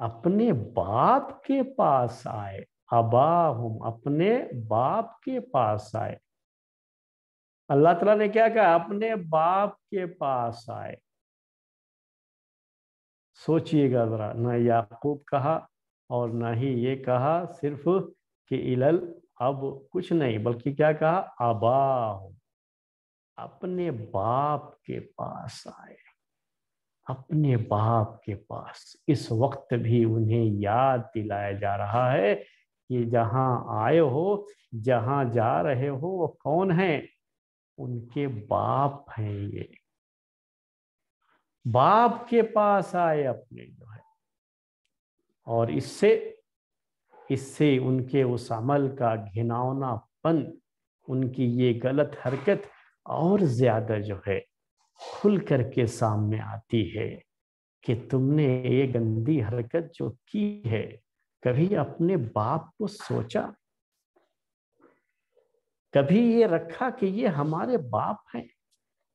अपने बाप के पास आए अबाह अपने बाप के पास आए अल्लाह तला ने क्या कहा अपने बाप के पास आए सोचिएगा ज़रा ना याकूब कहा और ना ही ये कहा सिर्फ कि इलल अब कुछ नहीं बल्कि क्या कहा अबाह अपने बाप के पास आए अपने बाप के पास इस वक्त भी उन्हें याद दिलाया जा रहा है कि जहाँ आए हो जहां जा रहे हो वो कौन है उनके बाप हैं ये बाप के पास आए अपने जो है और इससे इससे उनके उस अमल का घिनौनापन उनकी ये गलत हरकत और ज्यादा जो है खुल करके सामने आती है कि तुमने ये गंदी हरकत जो की है कभी अपने बाप को सोचा कभी ये रखा कि ये हमारे बाप हैं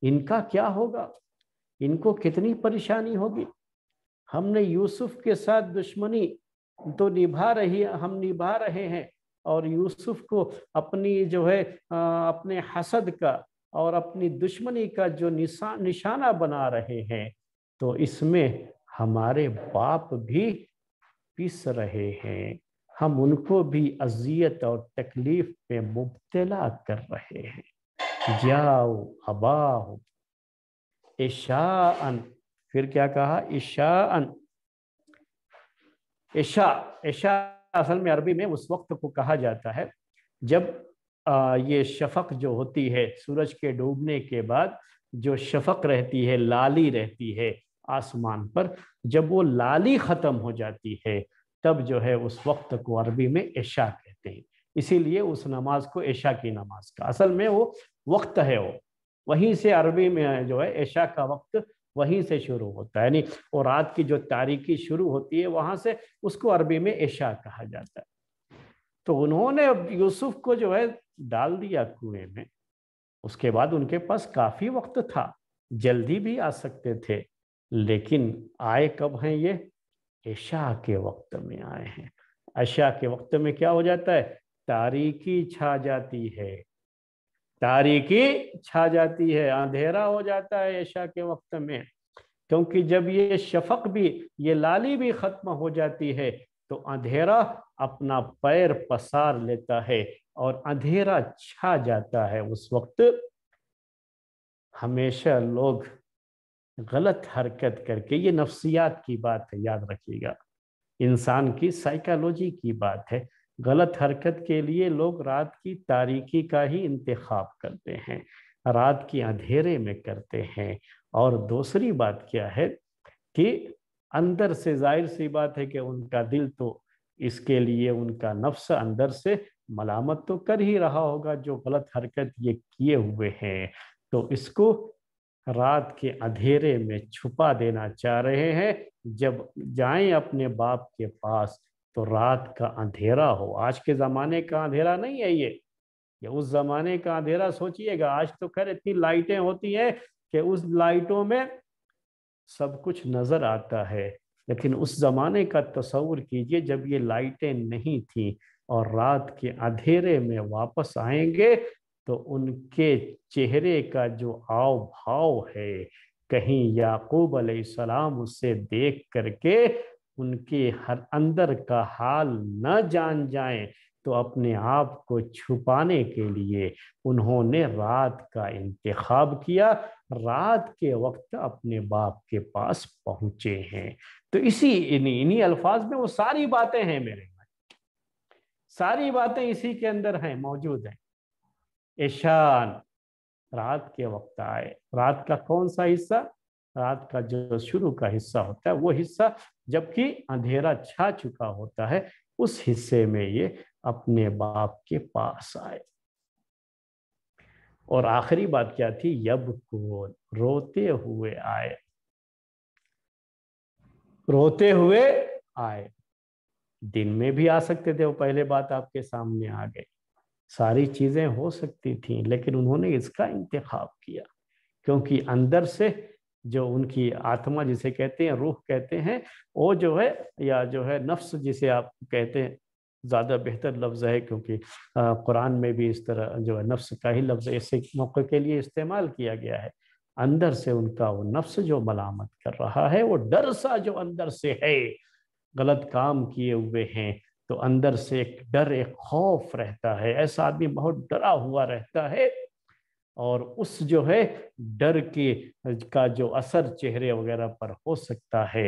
इनका क्या होगा इनको कितनी परेशानी होगी हमने यूसुफ के साथ दुश्मनी तो निभा रही हम निभा रहे हैं और यूसुफ को अपनी जो है अपने हसद का और अपनी दुश्मनी का जो निशा निशाना बना रहे हैं तो इसमें हमारे बाप भी पिस रहे हैं हम उनको भी अजियत और तकलीफ में मुबतला कर रहे हैं जाओ अबाओ ईशा फिर क्या कहा ईशा ईशा ईशा असल में अरबी में उस वक्त को कहा जाता है जब ये शफक जो होती है सूरज के डूबने के बाद जो शफक रहती है लाली रहती है आसमान पर जब वो लाली ख़त्म हो जाती है तब जो है उस वक्त को अरबी में ऐशा कहते हैं इसीलिए उस नमाज को ऐशा की नमाज का असल में वो वक्त है वो वहीं से अरबी में जो है ऐशा का वक्त वहीं से शुरू होता है यानी वो रात की जो तारीखी शुरू होती है वहाँ से उसको अरबी में ऐशा कहा जाता है तो उन्होंने यूसुफ को जो है डाल दिया कुएं में उसके बाद उनके पास काफ़ी वक्त था जल्दी भी आ सकते थे लेकिन आए कब हैं ये ऐशा के वक्त में आए हैं अशा के वक्त में क्या हो जाता है तारीकी छा जाती है तारीकी छा जाती है अंधेरा हो जाता है ऐशा के वक्त में क्योंकि जब ये शफक भी ये लाली भी खत्म हो जाती है तो अंधेरा अपना पैर पसार लेता है और अंधेरा छा जाता है उस वक्त हमेशा लोग गलत हरकत करके ये नफ्सियात की बात है याद रखिएगा इंसान की साइकोलॉजी की बात है गलत हरकत के लिए लोग रात की तारीकी का ही इंतखब करते हैं रात की अंधेरे में करते हैं और दूसरी बात क्या है कि अंदर से जाहिर सी बात है कि उनका दिल तो इसके लिए उनका नफ्स अंदर से मलामत तो कर ही रहा होगा जो गलत हरकत ये किए हुए हैं तो इसको रात के अंधेरे में छुपा देना चाह रहे हैं जब जाएं अपने बाप के पास तो रात का अंधेरा हो आज के ज़माने का अंधेरा नहीं है ये ये उस ज़माने का अंधेरा सोचिएगा आज तो खैर इतनी लाइटें होती हैं कि उस लाइटों में सब कुछ नज़र आता है लेकिन उस ज़माने का तस्वूर कीजिए जब ये लाइटें नहीं थी और रात के अंधेरे में वापस आएंगे तो उनके चेहरे का जो आव भाव है कहीं याकूब अलैहिस्सलाम उसे देख करके उनके हर अंदर का हाल न जान जाएं तो अपने आप को छुपाने के लिए उन्होंने रात का इंतखब किया रात के वक्त अपने बाप के पास पहुंचे हैं तो इसी इन्हीं इन्हीं अल्फाज में वो सारी बातें हैं मेरे मन सारी बातें इसी के अंदर हैं मौजूद हैं ईशान रात के वक्त आए रात का कौन सा हिस्सा रात का जो शुरू का हिस्सा होता है वो हिस्सा जबकि अंधेरा छा चुका होता है उस हिस्से में ये अपने बाप के पास आए और आखिरी बात क्या थी यब को रोते हुए आए रोते हुए आए दिन में भी आ सकते थे वो पहले बात आपके सामने आ गई सारी चीज़ें हो सकती थी लेकिन उन्होंने इसका इंतखब किया क्योंकि अंदर से जो उनकी आत्मा जिसे कहते हैं रूह कहते हैं वो जो है या जो है नफ्स जिसे आप कहते हैं ज़्यादा बेहतर लफ्ज़ है क्योंकि कुरान में भी इस तरह जो है नफ्स का ही लफ्ज़ ऐसे मौके के लिए इस्तेमाल किया गया है अंदर से उनका वो नफ्स जो मलामत कर रहा है वो डर सा जो अंदर से है गलत काम किए हुए हैं तो अंदर से एक डर एक खौफ रहता है ऐसा आदमी बहुत डरा हुआ रहता है और उस जो है डर के का जो असर चेहरे वगैरह पर हो सकता है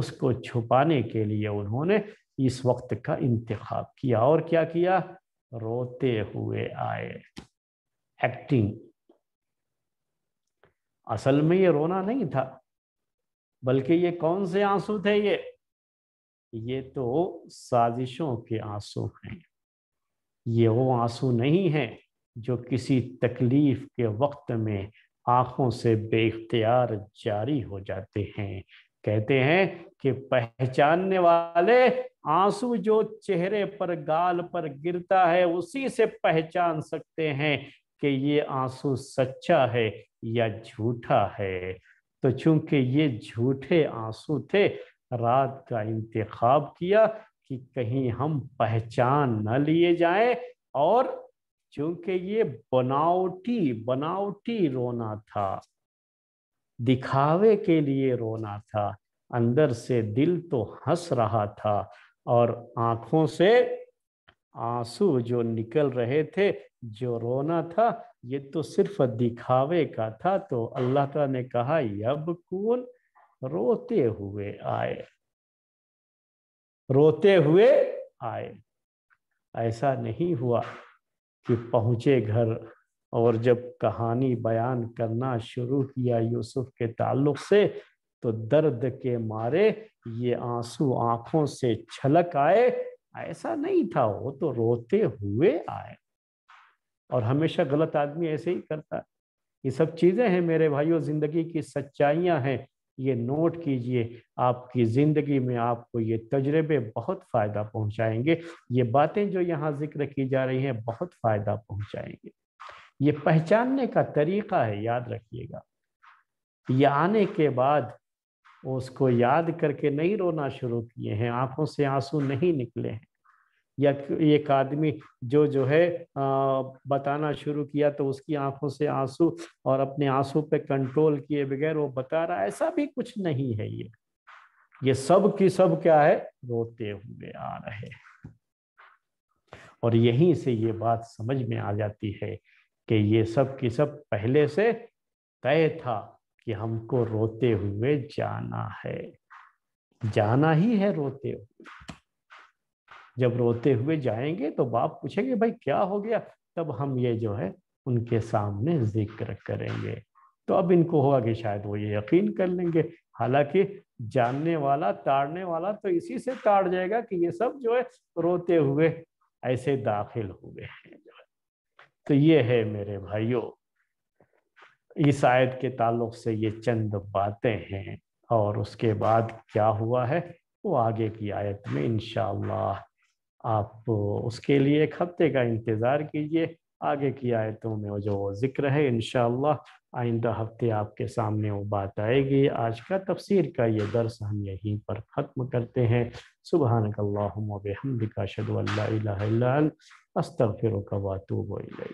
उसको छुपाने के लिए उन्होंने इस वक्त का इंतखab किया और क्या किया रोते हुए आए एक्टिंग असल में ये रोना नहीं था बल्कि ये कौन से आंसू थे ये ये तो साजिशों के आंसू हैं ये वो आंसू नहीं हैं जो किसी तकलीफ के वक्त में आंखों से बेख्तियार जारी हो जाते हैं कहते हैं कि पहचानने वाले आंसू जो चेहरे पर गाल पर गिरता है उसी से पहचान सकते हैं कि ये आंसू सच्चा है या झूठा है तो चूंकि ये झूठे आंसू थे रात का इंतखब किया कि कहीं हम पहचान न लिए जाए और चूंकि ये बनावटी बनावटी रोना था दिखावे के लिए रोना था अंदर से दिल तो हंस रहा था और आंखों से आंसू जो निकल रहे थे जो रोना था ये तो सिर्फ दिखावे का था तो अल्लाह ताला ने कहा यब कून रोते हुए आए रोते हुए आए ऐसा नहीं हुआ कि पहुंचे घर और जब कहानी बयान करना शुरू किया यूसुफ के ताल्लुक से तो दर्द के मारे ये आंसू आंखों से छलक आए ऐसा नहीं था वो तो रोते हुए आए और हमेशा गलत आदमी ऐसे ही करता है ये सब चीज़ें हैं मेरे भाइयों ज़िंदगी की सच्चाइयां हैं ये नोट कीजिए आपकी ज़िंदगी में आपको ये तजर्बे बहुत फ़ायदा पहुंचाएंगे ये बातें जो यहाँ जिक्र की जा रही हैं बहुत फ़ायदा पहुंचाएंगे ये पहचानने का तरीक़ा है याद रखिएगा ये आने के बाद उसको याद करके नहीं रोना शुरू किए हैं आंखों से आंसू नहीं निकले हैं या एक आदमी जो जो है बताना शुरू किया तो उसकी आंखों से आंसू और अपने आंसू पे कंट्रोल किए बगैर वो बता रहा ऐसा भी कुछ नहीं है ये ये सब की सब क्या है रोते हुए आ रहे और यहीं से ये बात समझ में आ जाती है कि ये सब की सब पहले से तय था कि हमको रोते हुए जाना है जाना ही है रोते हुए जब रोते हुए जाएंगे तो बाप पूछेंगे भाई क्या हो गया तब हम ये जो है उनके सामने जिक्र करेंगे तो अब इनको होगा कि शायद वो ये यकीन कर लेंगे हालांकि जानने वाला ताड़ने वाला तो इसी से ताड़ जाएगा कि ये सब जो है रोते हुए ऐसे दाखिल हुए हैं जो है तो ये है मेरे भाइयों इस आयत के ताल्लुक से ये चंद बातें हैं और उसके बाद क्या हुआ है वो आगे की आयत में इनशाला आप उसके लिए एक हफ्ते का इंतज़ार कीजिए आगे की आयतों में जो जिक्र है इन आइंदा हफ्ते आपके सामने वो बात आएगी आज का तफसीर का ये दर्स हम यहीं पर ख़त्म करते हैं सुबह अल्लाह हमदिका शद अस्तफ़िर वातूब